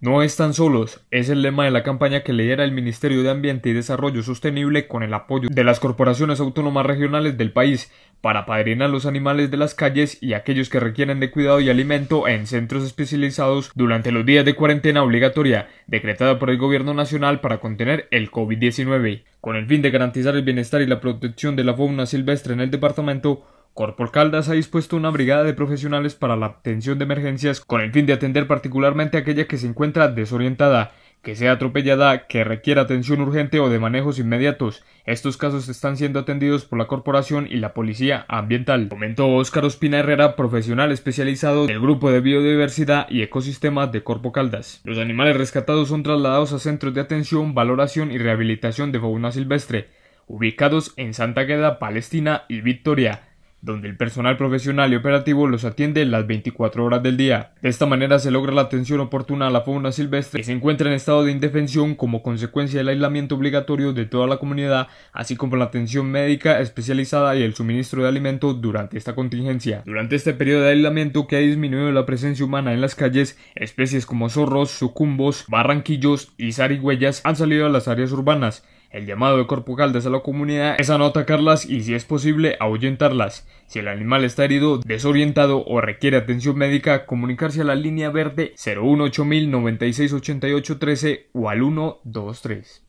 No están solos, es el lema de la campaña que lidera el Ministerio de Ambiente y Desarrollo Sostenible con el apoyo de las corporaciones autónomas regionales del país para padrinar los animales de las calles y aquellos que requieren de cuidado y alimento en centros especializados durante los días de cuarentena obligatoria decretada por el Gobierno Nacional para contener el COVID-19. Con el fin de garantizar el bienestar y la protección de la fauna silvestre en el departamento, Corpor Caldas ha dispuesto una brigada de profesionales para la atención de emergencias con el fin de atender particularmente a aquella que se encuentra desorientada, que sea atropellada, que requiera atención urgente o de manejos inmediatos. Estos casos están siendo atendidos por la corporación y la policía ambiental. Comentó Óscar Ospina Herrera, profesional especializado del grupo de biodiversidad y ecosistemas de Corpo Caldas. Los animales rescatados son trasladados a centros de atención, valoración y rehabilitación de fauna silvestre, ubicados en Santa Gueda, Palestina y Victoria donde el personal profesional y operativo los atiende las 24 horas del día. De esta manera se logra la atención oportuna a la fauna silvestre que se encuentra en estado de indefensión como consecuencia del aislamiento obligatorio de toda la comunidad, así como la atención médica especializada y el suministro de alimentos durante esta contingencia. Durante este periodo de aislamiento que ha disminuido la presencia humana en las calles, especies como zorros, sucumbos, barranquillos y zarigüeyas han salido a las áreas urbanas el llamado de corporal a la comunidad es a no atacarlas y si es posible ahuyentarlas. Si el animal está herido, desorientado o requiere atención médica, comunicarse a la línea verde 018 o al 123.